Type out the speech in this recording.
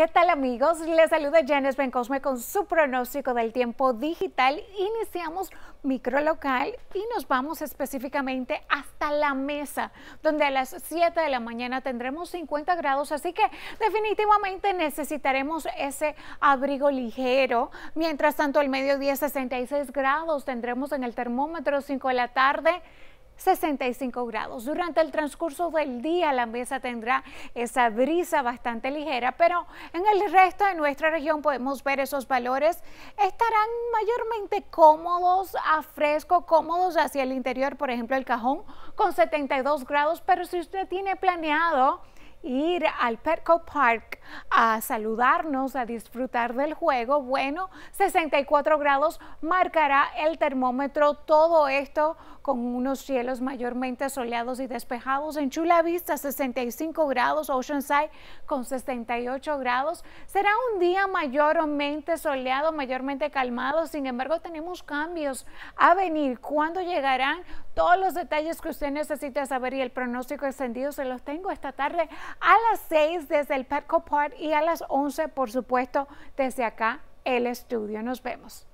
¿Qué tal amigos? Les saluda Janes Bencosme con su pronóstico del tiempo digital. Iniciamos micro local y nos vamos específicamente hasta la mesa, donde a las 7 de la mañana tendremos 50 grados, así que definitivamente necesitaremos ese abrigo ligero. Mientras tanto, al mediodía 66 grados tendremos en el termómetro, 5 de la tarde 65 grados. Durante el transcurso del día la mesa tendrá esa brisa bastante ligera, pero en el resto de nuestra región podemos ver esos valores. Estarán mayormente cómodos, a fresco, cómodos hacia el interior, por ejemplo el cajón con 72 grados, pero si usted tiene planeado ir al Perco Park a saludarnos, a disfrutar del juego. Bueno, 64 grados marcará el termómetro. Todo esto con unos cielos mayormente soleados y despejados. En Chula Vista, 65 grados. Oceanside con 68 grados. Será un día mayormente soleado, mayormente calmado. Sin embargo, tenemos cambios a venir. ¿Cuándo llegarán? Todos los detalles que usted necesita saber y el pronóstico extendido se los tengo esta tarde a las 6 desde el Petco Park y a las 11, por supuesto, desde acá el estudio. Nos vemos.